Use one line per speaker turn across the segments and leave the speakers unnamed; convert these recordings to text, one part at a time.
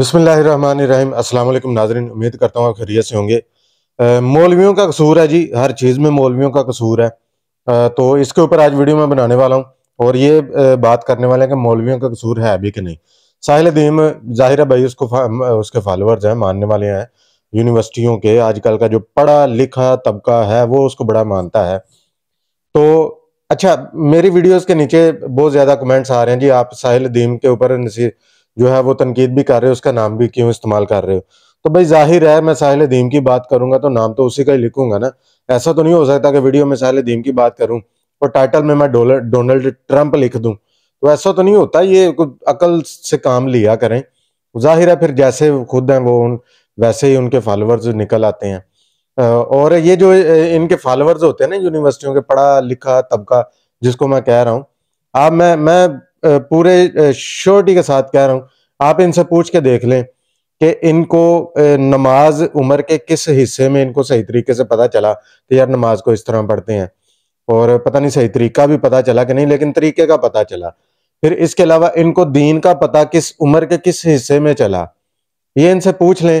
अस्सलाम वालेकुम नाजरन उम्मीद करता हूँ खैरियत से होंगे मौलवियों का कसूर है जी हर चीज़ में मौलवियों का कसूर है आ, तो इसके ऊपर आज वीडियो मैं बनाने वाला हूँ और ये आ, बात करने वाले हैं कि मौलवियों का कसूर है अभी कि नहीं साहिल दीम जाहिर है भाई उसको उसके फॉलोअर्स हैं मानने वाले हैं यूनिवर्सिटियों के आजकल का जो पढ़ा लिखा तबका है वो उसको बड़ा मानता है तो अच्छा मेरी वीडियोस के नीचे बहुत ज़्यादा कमेंट्स आ रहे हैं जी आप साहिल दीम के ऊपर नसीर जो है वो तनकीद भी कर रहे हो उसका नाम भी क्यों इस्तेमाल कर रहे हो तो भाई जाहिर है मैं साहिल दीम की बात करूंगा तो नाम तो उसी का ही लिखूंगा ना ऐसा तो नहीं हो सकता कि वीडियो में साहिल दीम की बात करूं और टाइटल में मैं डोनाल्ड ट्रंप लिख दूं तो ऐसा तो नहीं होता ये अकल से काम लिया करें जाहिर है फिर जैसे खुद हैं वो उन वैसे ही उनके फॉलोअर्स निकल आते हैं और ये जो इनके फॉलोअर्स होते हैं ना यूनिवर्सिटियों के पढ़ा लिखा तबका जिसको मैं कह रहा हूँ आप मैं मैं पूरे श्योरिटी के साथ कह रहा हूँ आप इनसे पूछ के देख लें कि इनको नमाज उम्र के किस हिस्से में इनको सही तरीके से पता चला कि यार नमाज को इस तरह पढ़ते हैं और पता नहीं सही तरीका भी पता चला कि नहीं लेकिन तरीके का पता चला फिर इसके अलावा इनको दीन का पता किस उम्र के किस हिस्से में चला ये इनसे पूछ लें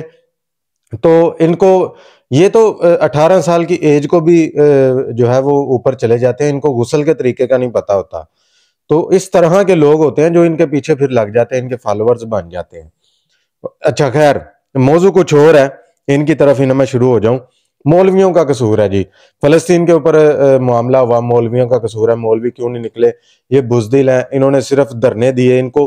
तो इनको ये तो 18 साल की एज को भी जो है वो ऊपर चले जाते हैं इनको गुसल के तरीके का नहीं पता होता तो इस तरह के लोग होते हैं जो इनके पीछे फिर लग जाते हैं इनके फॉलोअर्स बन जाते हैं अच्छा खैर मौजू कुछ और है इनकी तरफ ही मैं शुरू हो जाऊं मौलवियों का कसूर है जी फलस्तीन के ऊपर मामला हुआ मौलवियों का कसूर है मौलवी क्यों नहीं निकले ये बुजदिल हैं इन्होंने सिर्फ धरने दिए इनको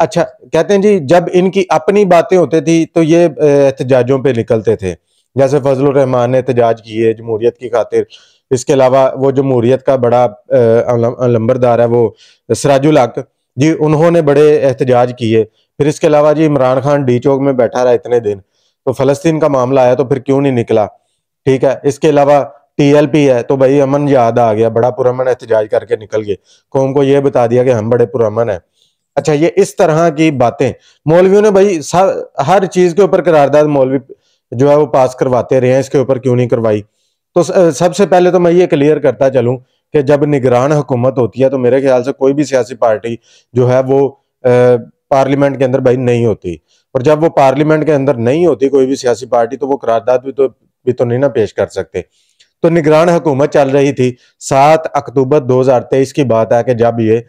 अच्छा कहते हैं जी जब इनकी अपनी बातें होती थी तो ये एहतजाजों पे निकलते थे जैसे फजल रहमान ने एहतजाज किए जमहूरियत की खातिर इसके अलावा वो जमहूरीत का बड़ा लंबरदार है वो सराजुल हक जी उन्होंने बड़े एहतजाज किए फिर इसके अलावा जी इमरान खान डी चौक में बैठा रहा इतने दिन तो फलस्तीन का मामला आया तो फिर क्यों नहीं निकला ठीक है इसके अलावा टीएलपी है तो भाई अमन याद आ गया बड़ा पुरमन एहतजाज करके निकल गए कौम को यह बता दिया कि हम बड़े पुरमन है अच्छा ये इस तरह की बातें मौलवियों ने भाई हर चीज के ऊपर करारदाद मौलवी जो है वो पास करवाते रहे हैं इसके ऊपर क्यों नहीं करवाई तो सबसे पहले तो मैं ये क्लियर करता चलूँ कि जब निगरान हुकूमत होती है तो मेरे ख्याल से कोई भी सियासी पार्टी जो है वो पार्लियामेंट के अंदर भाई नहीं होती और जब वो पार्लियामेंट के अंदर नहीं होती कोई भी सियासी पार्टी तो वो करारदाद भी तो भी तो नहीं ना पेश कर सकते तो निगरान हुकूमत चल रही थी सात अक्टूबर 2023 की बात है कि जब ये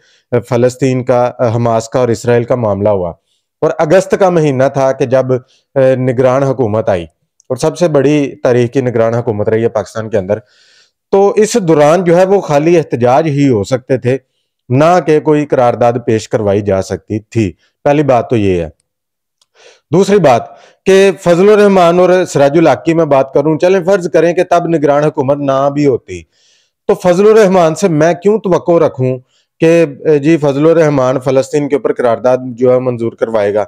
फलस्तीन का हमास का और इसराइल का मामला हुआ और अगस्त का महीना था कि जब निगरान हुकूमत आई और सबसे बड़ी तारीख की निगरान हुकूमत रही है पाकिस्तान के अंदर तो इस दौरान जो है वो खाली एहतजाज ही हो सकते थे ना के कोई करारदाद पेश करवाई जा सकती थी पहली बात तो ये है दूसरी बात कि फजल रहमान और सराजुल में बात करूं चलें फर्ज करें कि तब निगरान हुकूमत ना भी होती तो फजल रहमान से मैं क्यों तो रखूं कि जी फजल रहमान फलस्तीन के ऊपर करारदाद जो है मंजूर करवाएगा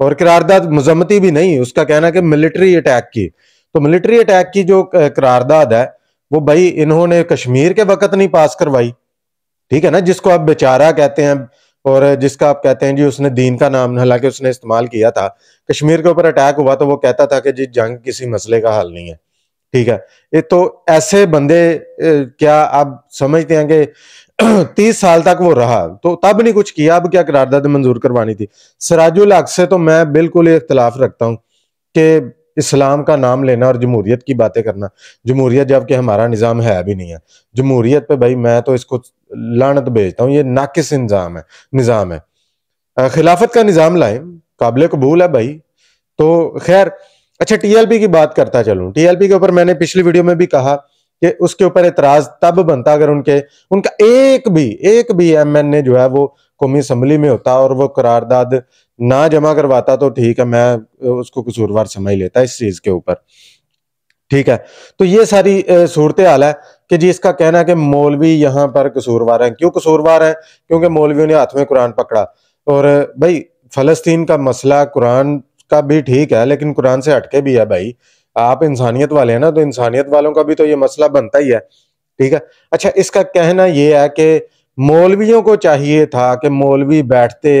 और करारदाद मजम्मती भी नहीं उसका कहना कि मिलिट्री अटैक की तो मिलिट्री अटैक की जो करारदाद है वो भाई इन्होंने कश्मीर के वक्त नहीं पास करवाई ठीक है ना जिसको आप बेचारा कहते हैं और जिसका आप कहते हैं जी उसने दीन का नाम हालांकि उसने इस्तेमाल किया था कश्मीर के ऊपर अटैक हुआ तो वो कहता था कि जी जंग किसी मसले का हल नहीं है ठीक है ये तो ऐसे बंदे क्या आप समझते हैं कि तीस साल तक वो रहा तो तब नहीं कुछ किया अब क्या करारदाद मंजूर करवानी थी सराजुल हक से तो मैं बिल्कुल इख्तलाफ रखता हूँ कि इस्लाम का नाम लेना और जमहूरियत की बातें करना जमहूरियत जबकि हमारा निज़ाम है भी नहीं है जमहूरियत पे भाई मैं तो इसको लानत भेजता हूँ ये नाकिस निज़ाम है निज़ाम है खिलाफत का निज़ाम लाएं काबिल कबूल है भाई तो खैर अच्छा टीएलपी की बात करता चलूँ टीएलपी के ऊपर मैंने पिछली वीडियो में भी कहा कि उसके ऊपर एतराज तब बनता अगर उनके उनका एक भी एक भी एमएनए जो है वो कौमी असम्बली में होता और वो करारदाद ना जमा करवाता तो ठीक है मैं उसको कसूरवार समझ लेता इस चीज के ऊपर ठीक है तो ये सारी सूरत हाल है कि जी इसका कहना है कि मौलवी यहाँ पर कसूरवार है क्यों कसूरवार है क्योंकि मौलवियों ने हाथ में कुरान पकड़ा और भाई फलस्तीन का मसला कुरान का भी ठीक है लेकिन कुरान से हटके भी है भाई आप इंसानियत वाले हैं ना तो इंसानियत वालों का भी तो ये मसला बनता ही है ठीक है अच्छा इसका कहना यह है कि मौलवियों को चाहिए था कि मौलवी बैठते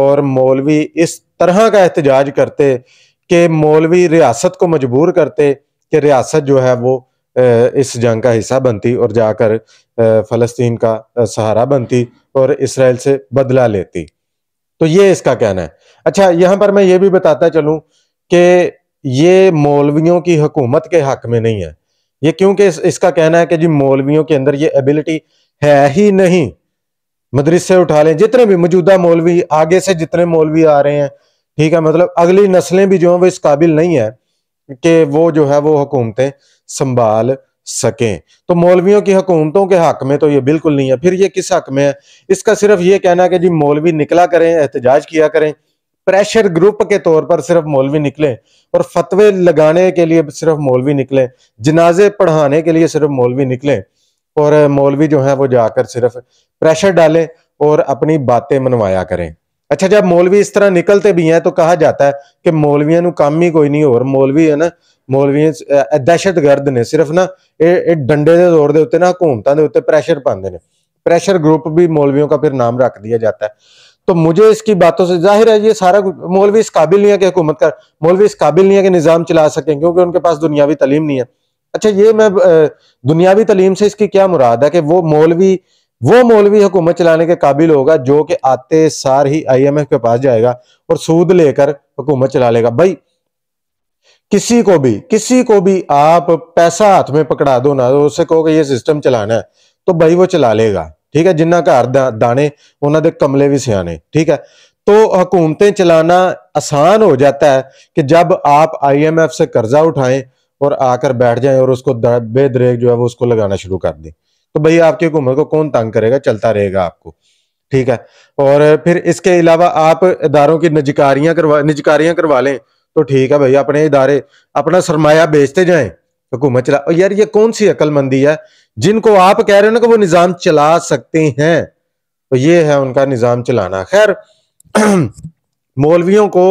और मौलवी इस तरह का एहतजाज करते कि मौलवी रियासत को मजबूर करते कि रियासत जो है वो इस जंग का हिस्सा बनती और जाकर फ़लस्तीन का सहारा बनती और इसराइल से बदला लेती तो ये इसका कहना है अच्छा यहाँ पर मैं ये भी बताता चलूँ कि ये मौलवियों की हुकूमत के हक में नहीं है ये क्योंकि इस, इसका कहना है कि जी मौलवियों के अंदर ये एबिलिटी है ही नहीं मदरसे उठा लें जितने भी मौजूदा मौलवी आगे से जितने मौलवी आ रहे हैं ठीक है मतलब अगली नस्लें भी जो हैं वो इस काबिल नहीं है कि वो जो है वो हुकूमतें संभाल सकें तो मौलवियों की हुकूमतों के हक में तो ये बिल्कुल नहीं है फिर ये किस हक में है इसका सिर्फ ये कहना है कि जी मौलवी निकला करें एहतजाज किया करें प्रेशर ग्रुप के तौर पर सिर्फ मौलवी निकले और फतवे लगाने के लिए सिर्फ मौलवी निकले जनाजे पढ़ाने के लिए सिर्फ मौलवी निकले और मौलवी जो है वो जाकर सिर्फ प्रेशर डालें और अपनी बातें मनवाया करें अच्छा जब मौलवी इस तरह निकलते भी हैं तो कहा जाता है कि मौलवियों काम ही कोई नहीं और मौलवी है ना मौलवी ਦਹਿਸ਼ਤਗਰਦ ਨੇ ਸਿਰਫ ਨਾ ਇਹ डंडे के ਦੇ ਜ਼ੋਰ ਦੇ ਉੱਤੇ ਨਾ ਹਕੂਮਤਾਂ ਦੇ ਉੱਤੇ ਪ੍ਰੈਸ਼ਰ ਪਾਉਂਦੇ ਨੇ ਪ੍ਰੈਸ਼ਰ ਗਰੁੱਪ ਵੀ ਮੌਲਵੀਆਂ ਦਾ ਫਿਰ ਨਾਮ ਰੱਖ तो मुझे इसकी बातों से जाहिर है ये सारा मौलवी इस काबिल नहीं है कि हुकूमत का मौलवी इस काबिल नहीं है कि निज़ाम चला सकें क्योंकि उनके पास दुनियावी तलीम नहीं है अच्छा ये मैं दुनियावी तलीम से इसकी क्या मुराद है कि वो मौलवी वो मौलवी हुकूमत चलाने के काबिल होगा जो कि आते सार ही आई एम एफ के पास जाएगा और सूद लेकर हुकूमत चला लेगा भाई किसी को भी किसी को भी आप पैसा हाथ में पकड़ा दो ना उससे कि ये सिस्टम चलाना है तो भाई वो चला लेगा ठीक है जिन्हों घर दाने उन्होंने कमले भी सियाने ठीक है तो हुकूमतें चलाना आसान हो जाता है कि जब आप आई एम एफ से कर्जा उठाएं और आकर बैठ जाएं और उसको बेदरेग जो है वो उसको लगाना शुरू कर दें तो भाई आपकी हुकूमत को कौन तंग करेगा चलता रहेगा आपको ठीक है और फिर इसके अलावा आप इदारों की निजकारियां करवा निजकारियां करवा लें तो ठीक है भाई अपने इदारे अपना सरमाया बेचते जाएं हुकूमत चला यार ये कौन सी अक्लमंदी है जिनको आप कह रहे हो ना कि वो निजाम चला सकते हैं तो ये है उनका निजाम चलाना खैर मौलवियों को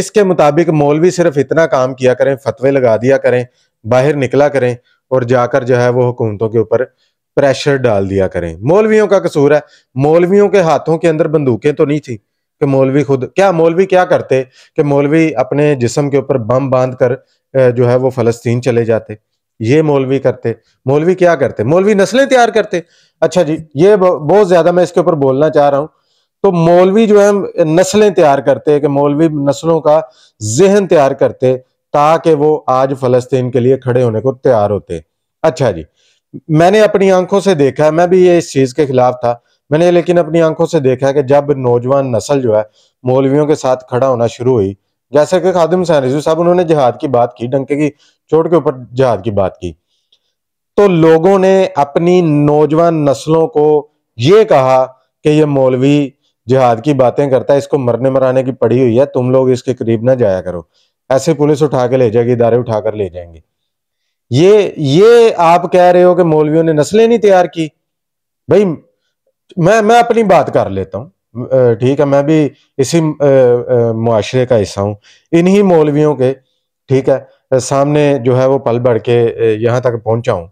इसके मुताबिक मौलवी सिर्फ इतना काम किया करें फतवे लगा दिया करें बाहर निकला करें और जाकर जो है वो हुकूमतों के ऊपर प्रेशर डाल दिया करें मौलवियों का कसूर है मौलवियों के हाथों के अंदर बंदूकें तो नहीं थी कि मौलवी खुद क्या मौलवी क्या करते कि मौलवी अपने जिसम के ऊपर बम बांध कर जो है वो फलस्तीन चले जाते ये मौलवी करते मौलवी क्या करते मौलवी नस्लें तैयार करते अच्छा जी ये बहुत ज्यादा मैं इसके ऊपर बोलना चाह रहा हूँ तो मौलवी जो है नस्लें तैयार करते कि मौलवी नस्लों का जहन तैयार करते ताकि वो आज फलस्तीन के लिए खड़े होने को तैयार होते अच्छा जी मैंने अपनी आंखों से देखा है मैं भी ये इस चीज के खिलाफ था मैंने लेकिन अपनी आंखों से देखा है कि जब नौजवान नस्ल जो है मौलवियों के साथ खड़ा होना शुरू हुई जैसे कि खादिम हुसैन रिजू साहब उन्होंने जिहाद की बात की डंके की छोड़ के ऊपर जहाद की बात की तो लोगों ने अपनी नौजवान नस्लों को ये कहा कि ये मौलवी जिहाद की बातें करता है इसको मरने मराने की पड़ी हुई है तुम लोग इसके करीब ना जाया करो ऐसे पुलिस उठा के ले जाएगी इदारे उठा कर ले जाएंगे ये ये आप कह रहे हो कि मौलवियों ने नस्लें नहीं तैयार की भाई मैं मैं अपनी बात कर लेता हूँ ठीक है मैं भी इसी मुआशरे का हिस्सा हूं इन्हीं मौलवियों के ठीक है सामने जो है वो पल भर के यहाँ तक पहुंचा हूँ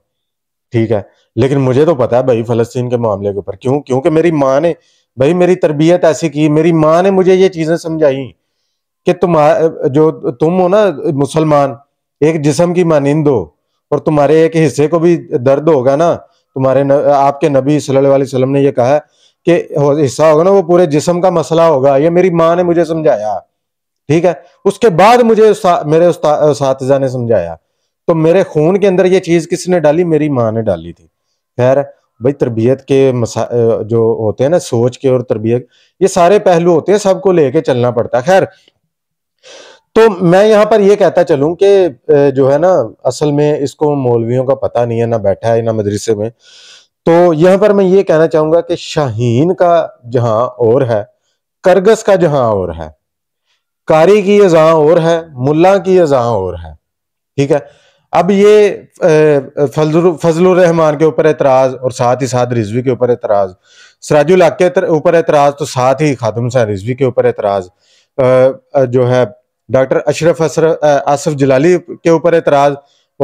ठीक है लेकिन मुझे तो पता है भाई फलस्तीन के मामले के ऊपर क्यों क्योंकि मेरी माँ ने भाई मेरी तरबियत ऐसी की मेरी माँ ने मुझे ये चीज़ें समझाई कि तुम जो तुम हो ना मुसलमान एक जिसम की मानंद हो और तुम्हारे एक हिस्से को भी दर्द होगा ना तुम्हारे न, आपके नबी सल्लल्लाहु ने यह कहा कि हिस्सा होगा ना वो पूरे जिसम का मसला होगा ये मेरी माँ ने मुझे समझाया ठीक है उसके बाद मुझे सा, मेरे साथजा ने समझाया तो मेरे खून के अंदर ये चीज किसने डाली मेरी माँ ने डाली थी खैर भाई तरबियत के जो होते हैं ना सोच के और तरबियत ये सारे पहलू होते हैं सबको लेके चलना पड़ता है खैर तो मैं यहाँ पर ये कहता चलूँ कि जो है ना असल में इसको मौलवियों का पता नहीं है ना बैठा है ना मदरसे में तो यहाँ पर मैं ये कहना चाहूंगा कि शाहीन का जहां और है करगस का जहां और है कारी की ये जहां और है मुल्ला की अजा जहां और है ठीक है अब ये फजल रहमान के ऊपर एतराज और साथ ही साथ रिजवी के ऊपर एतराज सराजुल के ऊपर एतराज तो साथ ही खादम हुसैन रिजवी के ऊपर एतराज जो है डॉक्टर अशरफ आसफ जलाली के ऊपर एतराज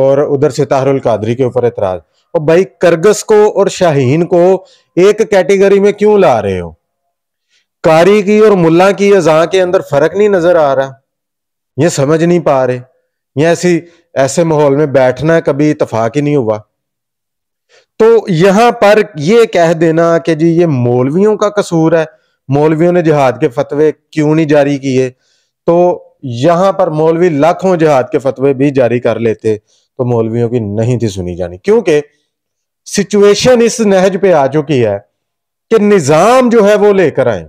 और उधर से ताहरुल कादरी के ऊपर एतराज और भाई करगस को और शाहीन को एक कैटेगरी में क्यों ला रहे हो कारी की और मुल्ला की अजा के अंदर फर्क नहीं नजर आ रहा ये समझ नहीं पा रहे ये ऐसी ऐसे माहौल में बैठना कभी इतफाक ही नहीं हुआ तो यहां पर यह कह देना कि जी ये मौलवियों का कसूर है मौलवियों ने जिहाद के फतवे क्यों नहीं जारी किए तो यहां पर मौलवी लाखों जिहाद के फतवे भी जारी कर लेते तो मौलवियों की नहीं थी सुनी जानी क्योंकि सिचुएशन इस नहज पे आ चुकी है कि निजाम जो है वो लेकर आए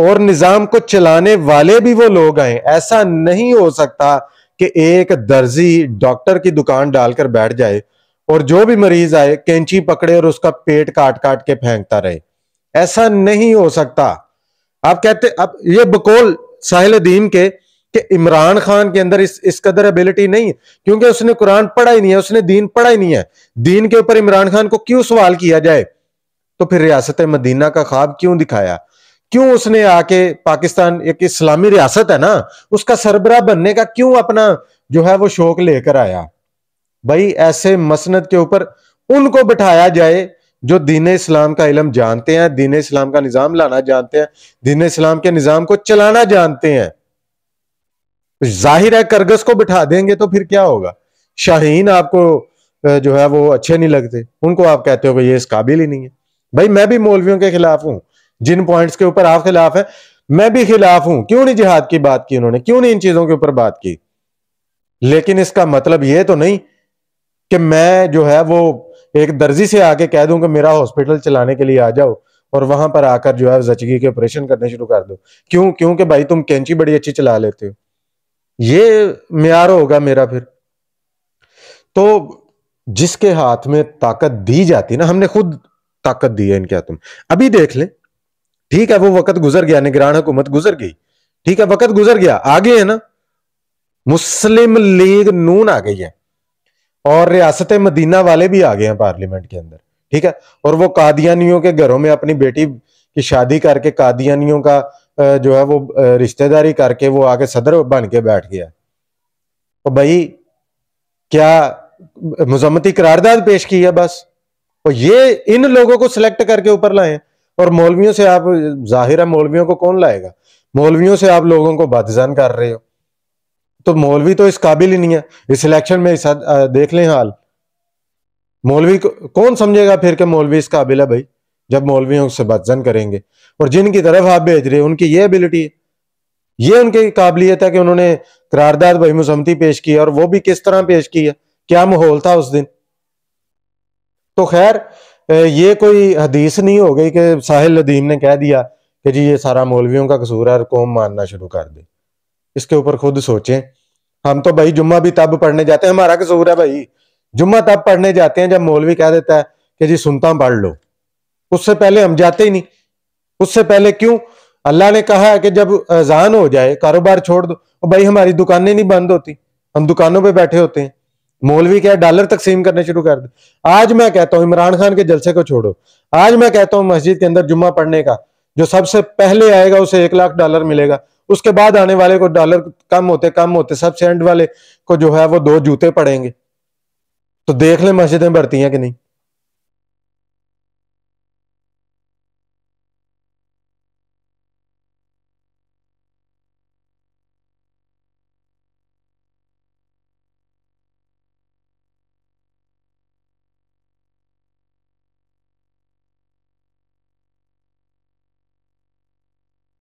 और निजाम को चलाने वाले भी वो लोग आए ऐसा नहीं हो सकता कि एक दर्जी डॉक्टर की दुकान डालकर बैठ जाए और जो भी मरीज आए कैंची पकड़े और उसका पेट काट काट के फेंकता रहे ऐसा नहीं हो सकता आप कहते अब ये बकोल साहिल दीन के कि इमरान खान के अंदर इस इस कदर एबिलिटी नहीं क्योंकि उसने कुरान पढ़ा ही नहीं है उसने दीन पढ़ा ही नहीं है दीन के ऊपर इमरान खान को क्यों सवाल किया जाए तो फिर रियासत मदीना का ख्वाब क्यों दिखाया क्यों उसने आके पाकिस्तान एक इस्लामी रियासत है ना उसका सरबरा बनने का क्यों अपना जो है वो शौक लेकर आया भाई ऐसे मसनद के ऊपर उनको बिठाया जाए जो दीन इस्लाम का इलम जानते हैं दीन इस्लाम का निज़ाम लाना जानते हैं दीन इस्लाम के निज़ाम को चलाना जानते हैं जाहिर है करगस को बिठा देंगे तो फिर क्या होगा शाहीन आपको जो है वो अच्छे नहीं लगते उनको आप कहते हो कि ये इस काबिल ही नहीं है भाई मैं भी मौलवियों के खिलाफ हूँ जिन पॉइंट्स के ऊपर आप खिलाफ है मैं भी खिलाफ हूं क्यों नहीं जिहाद की बात की उन्होंने क्यों नहीं इन चीजों के ऊपर बात की लेकिन इसका मतलब यह तो नहीं कि मैं जो है वो एक दर्जी से आके कह दूं कि मेरा हॉस्पिटल चलाने के लिए आ जाओ और वहां पर आकर जो है जचगी के ऑपरेशन करने शुरू कर दो क्यों क्योंकि भाई तुम कैंची बड़ी अच्छी चला लेते हो ये म्यार होगा मेरा फिर तो जिसके हाथ में ताकत दी जाती ना हमने खुद ताकत दी है इनके हाथ में अभी देख लें ठीक है वो वक्त गुजर गया निगरान हुकूमत गुजर गई ठीक है वक्त गुजर गया आगे है ना मुस्लिम लीग नून आ गई है और रियासत मदीना वाले भी आ गए हैं पार्लियामेंट के अंदर ठीक है और वो कादियानियों के घरों में अपनी बेटी की शादी करके कादियानियों का जो है वो रिश्तेदारी करके वो आके सदर बन के बैठ गया तो भाई क्या मुजम्मती करारदाद पेश की है बस और ये इन लोगों को सिलेक्ट करके ऊपर लाए हैं और मौलवियों से आप जाहिर है मौलवियों को कौन लाएगा मौलवियों से आप लोगों को बदजन कर रहे हो तो मौलवी तो इस काबिल ही नहीं है इस इलेक्शन में इस देख लें हाल मौलवी कौन समझेगा फिर के मौलवी इस काबिल है भाई जब मौलवियों से बदजन करेंगे और जिनकी तरफ आप भेज रहे हो उनकी ये एबिलिटी है ये उनकी काबिलियत है कि उन्होंने करारदाद भाई मुसमती पेश की और वो भी किस तरह पेश की है क्या माहौल था उस दिन तो खैर ये कोई हदीस नहीं हो गई कि साहिल नदीम ने कह दिया कि जी ये सारा मौलवियों का कसूर है और कौम मानना शुरू कर दे इसके ऊपर खुद सोचें हम तो भाई जुम्मा भी तब पढ़ने जाते हैं हमारा कसूर है भाई जुम्मा तब पढ़ने जाते हैं जब मौलवी कह देता है कि जी सुनता पढ़ लो उससे पहले हम जाते ही नहीं उससे पहले क्यों अल्लाह ने कहा है कि जब अजान हो जाए कारोबार छोड़ दो भाई हमारी दुकानें नहीं बंद होती हम दुकानों पर बैठे होते हैं मौलवी क्या डॉलर तकसीम करने शुरू कर दे आज मैं कहता हूं इमरान खान के जलसे को छोड़ो आज मैं कहता हूं मस्जिद के अंदर जुम्मा पढ़ने का जो सबसे पहले आएगा उसे एक लाख डॉलर मिलेगा उसके बाद आने वाले को डॉलर कम होते कम होते सबसे एंड वाले को जो है वो दो जूते पड़ेंगे तो देख ले मस्जिदें बढ़ती हैं कि नहीं